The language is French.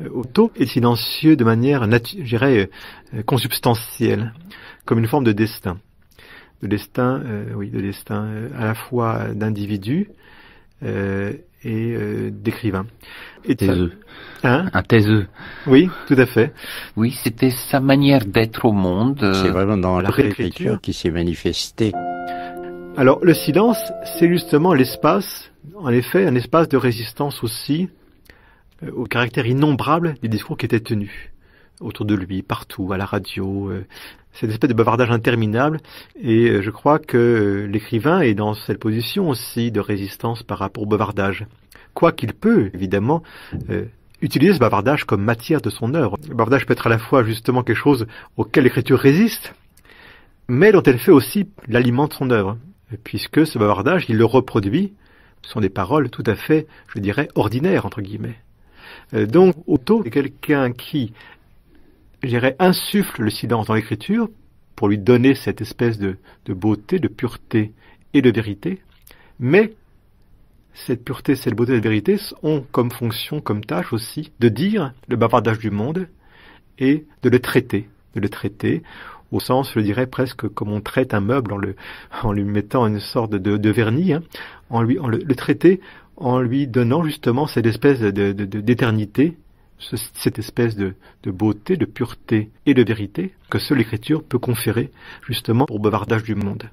Euh, auto et silencieux de manière, je dirais, euh, euh, consubstantielle, comme une forme de destin. De destin, oui, de destin à la fois d'individu et d'écrivain. Et taiseux. Hein Un taiseux. Oui, tout à fait. Oui, c'était sa manière d'être au monde. C'est vraiment dans la réécriture qui s'est manifestée. Alors, le silence, c'est justement l'espace, en effet, un espace de résistance aussi, euh, au caractère innombrable des discours qui étaient tenus autour de lui, partout, à la radio. Euh, C'est une espèce de bavardage interminable. Et euh, je crois que l'écrivain est dans cette position aussi de résistance par rapport au bavardage. Quoi qu'il peut, évidemment, utiliser ce bavardage comme matière de son œuvre. Le bavardage peut être à la fois justement quelque chose auquel l'écriture résiste, mais dont elle fait aussi l'aliment de son œuvre. Puisque ce bavardage, il le reproduit, ce sont des paroles tout à fait, je dirais, ordinaires, entre guillemets. Euh, donc, Otto est quelqu'un qui, je insuffle le silence dans l'écriture pour lui donner cette espèce de, beauté, de pureté et de vérité, mais cette pureté, cette beauté, cette vérité ont comme fonction, comme tâche aussi, de dire le bavardage du monde et de le traiter, de le traiter au sens, je dirais presque comme on traite un meuble en, le, en lui mettant une sorte de, vernis, hein, en, lui, en le, traiter en lui donnant justement cette espèce d'éternité, de, cette espèce de, beauté, de pureté et de vérité que seule l'écriture peut conférer justement pour bavardage du monde.